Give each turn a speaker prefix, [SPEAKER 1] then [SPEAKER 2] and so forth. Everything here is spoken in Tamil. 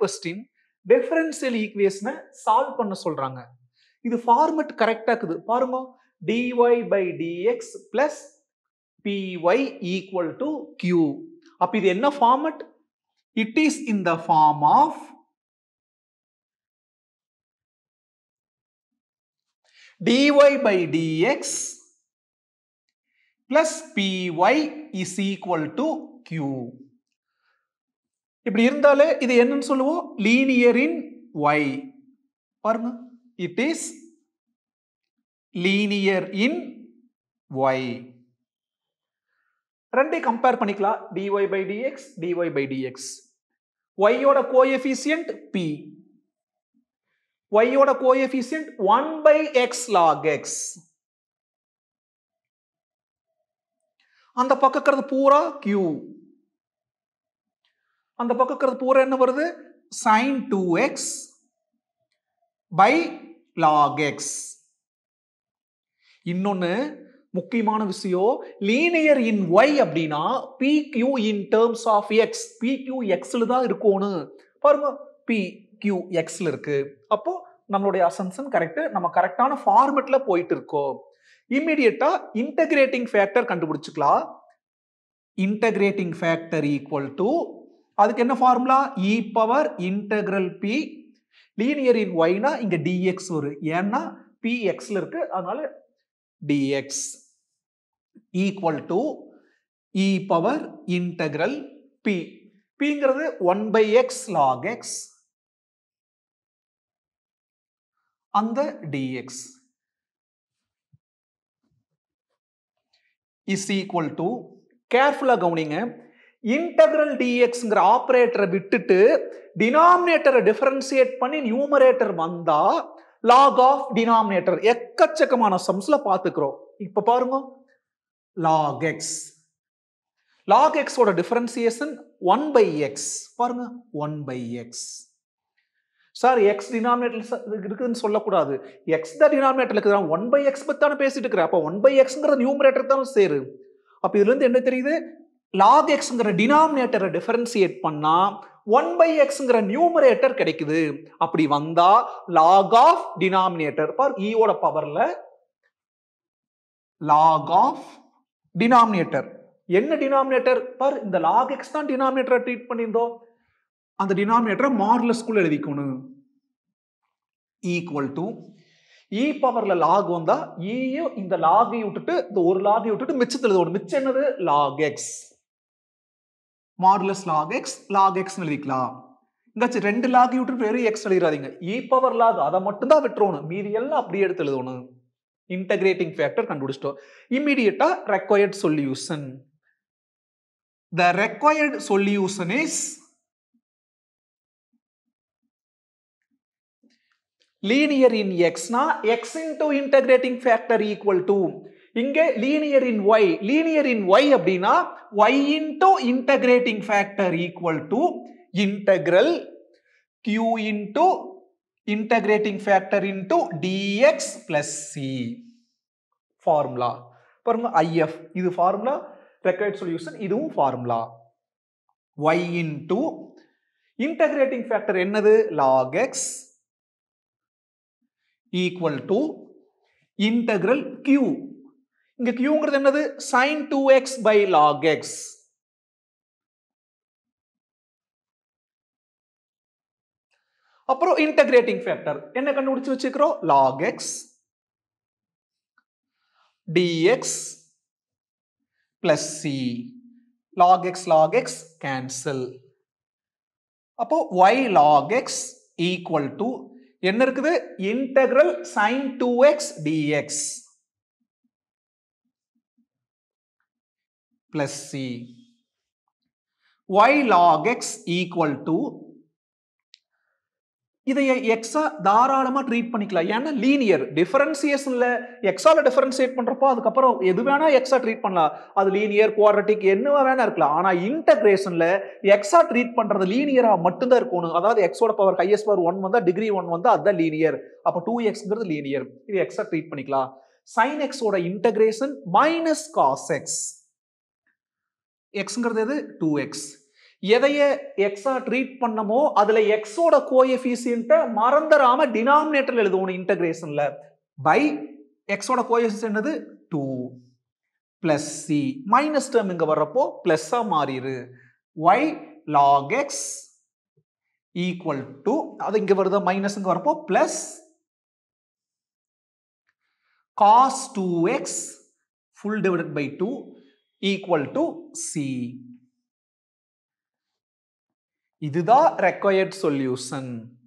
[SPEAKER 1] கொஸ்டின் டிஃபரன்சியல் ஈக்குவேஷனை சால்வ் பண்ண சொல்கிறாங்க இது ஃபார்மெட் கரெக்டாக இருக்குது பாருங்க d y by d x plus p y equal to q அப்போ இது என்ன format it is in the form of
[SPEAKER 2] dy by dx
[SPEAKER 1] plus py is equal to q. இப்படி இருந்தாலே இது என்னன்னு சொல்லுவோம் லீனியர் இன் ஒய் பாருங்க it is linear in y ரெண்டே கம்பேர் பண்ணிக்கலாம் d y by d x d y by d x ஒய்யோட கோஎஃபிசியன்ட் பி ஒய்யோட coefficient one by x log x அந்த பக்கம் இருக்கிறது பூரா கியூ அந்த பக்கம் இருக்கிறது பூரா என்ன வருது sine two x by log x இன்னொன்று முக்கியமான விஷயம் லீனியர் இன் ஒய் அப்படின்னா p q in terms of x p q எக்ஸில் தான் இருக்கும்னு பாருங்க பி கியூ எக்ஸில் இருக்கு அப்போ நம்மளுடைய அசம்சன் கரெக்ட் நம்ம கரெக்டான ஃபார்மெட்ல போயிட்டு இருக்கோம் இம்மிடியட்டா இன்டகிரேட்டிங் ஃபேக்டர் கண்டுபிடிச்சுக்கலாம் இன்டகிரேட்டிங் ஃபேக்டர் ஈக்குவல் டு அதுக்கு என்ன formula e power integral p linear in ஒய்னா இங்கே டிஎக்ஸ் வரும் ஏன்னா பி எக்ஸ்ல இருக்கு அதனால d x equal to e power integral p பிங்கிறது one by x log x
[SPEAKER 2] அந்த டிஎக்ஸ்
[SPEAKER 1] இஸ் ஈக்குவல் டு கேர்ஃபுல்லாக கவனிங்க இன்டகிரல் டிஎக்ஸ்ங்கிற ஆப்ரேட்டரை விட்டுட்டு டினாமினேட்டரை டிஃபரன்சியேட் பண்ணி நியூமரேட்டர் வந்தா லாக் ஆஃப் டினாமினேட்டர் எக்கச்சக்கமான சம்ஸ்ல பாத்துக்கிறோம் இப்போ பாருங்க லாக் எக்ஸ் லாக் எக்ஸோட டிஃபரன்சியேஷன் ஒன் பை எக்ஸ் பாருங்க one by x sir x denominator இருக்குதுன்னு சொல்லக்கூடாது எக்ஸ் தான் டினாமினேட்டர் இருக்குது ஒன் பை எக்ஸ் பத்தானே பேசிட்டு இருக்கிறேன் அப்போ ஒன் பை எக்ஸ்ங்கிற நியூமரேட்டர் தான் சேரு அப்போ இதுலேருந்து என்ன தெரியுது லாக் எக்ஸுங்கிற டினாமினேட்டரை differentiate பண்ணா ஒன் பை எக்ஸுங்கிற நியூமரேட்டர் கிடைக்குது அப்படி வந்தா லாக் ஆஃப் டினாமினேட்டர் பார் e ஓட பவர்ல லாக் ஆஃப் டினாமினேட்டர் என்ன டினாமினேட்டர் பார் இந்த லாக் எக்ஸ் தான் டினாமினேட்டரை ட்ரீட் பண்ணியிருந்தோம் அந்த டினாமினேட்டரை மார்லஸ்குள்ள எழுதிக்கணும் e equal to, e e powerல லாக் வந்தா e இந்த log விட்டுட்டு இந்த ஒரு log விட்டுட்டு மிச்சத்தில் ஒரு மிச்சம் என்னது log x modulus log x log x எழுதிக்கலாம் இங்காச்சு ரெண்டு லாக் யூட்டு வெறும் எக்ஸ் எழுதிடாதீங்க இ e பவர் லாக் அதை மட்டும் தான் விட்டுறணும் மீதி எல்லாம் அப்படியே எடுத்து எழுதணும் இன்டகிரேட்டிங் ஃபேக்டர் கண்டுபிடிச்சிட்டோம் இம்மிடியட்டா required solution the required solution is linear in எக்ஸ்னா x into integrating factor equal to இங்கே linear in y linear in y அப்படின்னா y into integrating factor equal to integral q into integrating factor into d x plus c formula பாருங்க ஐஎஃப் இது ஃபார்முலா ரெக்கர்ட் சொல்யூஷன் இதுவும் formula y into integrating factor என்னது log x equal to integral q இங்க கியூங்கிறது என்னது sine two x by log x அப்புறம் இன்டகிரேட்டிங் ஃபேக்டர் என்ன கண்டுபிடிச்சு வச்சுக்கிறோம் log x d x plus c log x log x cancel அப்போ y log x equal to என்ன இருக்குது two x 2x x plus c. y log x equal to இதை x தாராளமாக ட்ரீட் பண்ணிக்கலாம் ஏன்னா லீனியர் x ஆல டிஃபரன்சியேட் பண்ணுறப்போ அதுக்கப்புறம் எது வேணால் எக்ஸா ட்ரீட் பண்ணலாம் அது லீனியர் குவாட்ரட்டிக் என்னவா வேணா இருக்கலாம் ஆனால் இன்டகிரேஷனில் எக்ஸா ட்ரீட் பண்ணுறது லீனியராக மட்டும்தான் இருக்கணும் அதாவது எக்ஸோட பவர் ஹையஸ்ட் பவர் ஒன் வந்தால் டிகிரி ஒன் வந்தா அதுதான் லீனியர் அப்போ டூ எக்ஸ்ங்கிறது லீனியர் இது எக்ஸா ட்ரீட் பண்ணிக்கலாம் சைன் எக்ஸோட இன்டகிரேஷன் மைனஸ் காஸ் எக்ஸ் எக்ஸுங்கிறது எது டூ எக்ஸ் எதையே எக்ஸாக ட்ரீட் பண்ணமோ அதில் எக்ஸோட கோஎஃபிஷியன்ட்டை மறந்துடாமல் டினாமினேட்டரில் எழுதுவோம் இன்டகிரேஷனில் பை எக்ஸோட கோஎஃபிஷியன்ட் என்னது two plus c minus term இங்கே வர்றப்போ ப்ளஸ்ஸாக மாறிடு y log x equal to அது இங்கே வருது மைனஸ் இங்கே வரப்போ plus cos two X full divided by two equal to C. இதுதான் required solution.